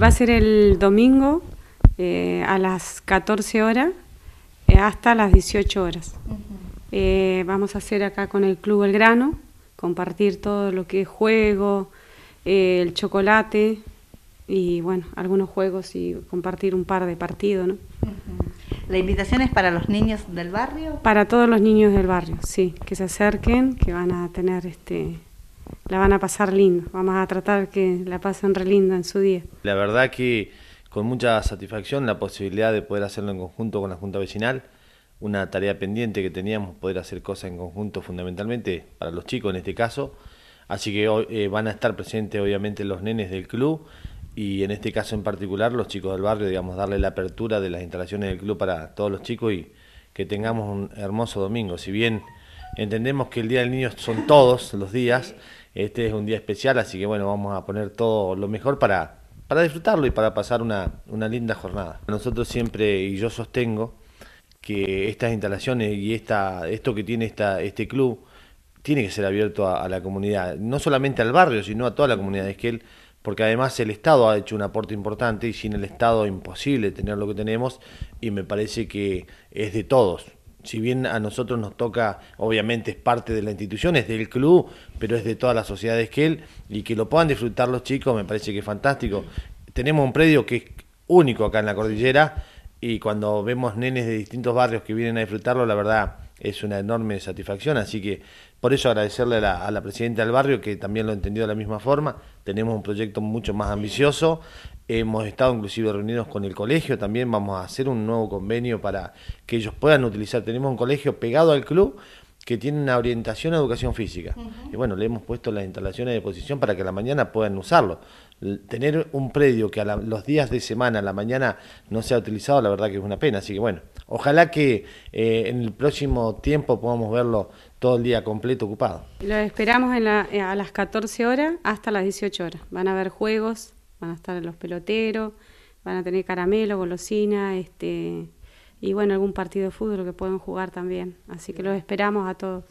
Va a ser el domingo eh, a las 14 horas eh, hasta las 18 horas. Eh, vamos a hacer acá con el Club El Grano, compartir todo lo que es juego, el chocolate y bueno, algunos juegos y compartir un par de partidos. ¿no? ¿La invitación es para los niños del barrio? Para todos los niños del barrio, sí, que se acerquen, que van a tener este la van a pasar lindo. Vamos a tratar que la pasen relinda en su día. La verdad que con mucha satisfacción la posibilidad de poder hacerlo en conjunto con la Junta Vecinal, una tarea pendiente que teníamos, poder hacer cosas en conjunto fundamentalmente para los chicos en este caso. Así que hoy, eh, van a estar presentes obviamente los nenes del club y en este caso en particular los chicos del barrio, digamos, darle la apertura de las instalaciones del club para todos los chicos y que tengamos un hermoso domingo. Si bien entendemos que el Día del Niño son todos los días, este es un día especial, así que bueno, vamos a poner todo lo mejor para, para disfrutarlo y para pasar una, linda jornada. Nosotros siempre, y yo sostengo, que estas instalaciones y esta, esto que tiene esta, este club tiene que ser abierto a, la comunidad, no solamente al barrio, sino a toda la comunidad. Es que porque además el Estado ha hecho un aporte importante y sin el Estado imposible tener lo que tenemos y me parece que es de todos si bien a nosotros nos toca, obviamente es parte de la institución, es del club, pero es de todas las sociedades que él, y que lo puedan disfrutar los chicos, me parece que es fantástico. Tenemos un predio que es único acá en la cordillera, y cuando vemos nenes de distintos barrios que vienen a disfrutarlo, la verdad es una enorme satisfacción, así que por eso agradecerle a la, presidenta del barrio, que también lo ha entendido de la misma forma, tenemos un proyecto mucho más ambicioso, Hemos estado inclusive reunidos con el colegio, también vamos a hacer un nuevo convenio para que ellos puedan utilizar. Tenemos un colegio pegado al club que tiene una orientación a educación física. Y bueno, le hemos puesto las instalaciones de posición para que la mañana puedan usarlo. Tener un predio que a los días de semana, a la mañana, no sea utilizado, la verdad que es una pena. Así que bueno, ojalá que eh, en el próximo tiempo podamos verlo todo el día completo ocupado. Lo esperamos a las 14 horas hasta las 18 horas. Van a haber juegos, van a estar los peloteros, van a tener caramelo, golosina, este, y bueno, algún partido de fútbol que puedan jugar también. Así que los esperamos a todos.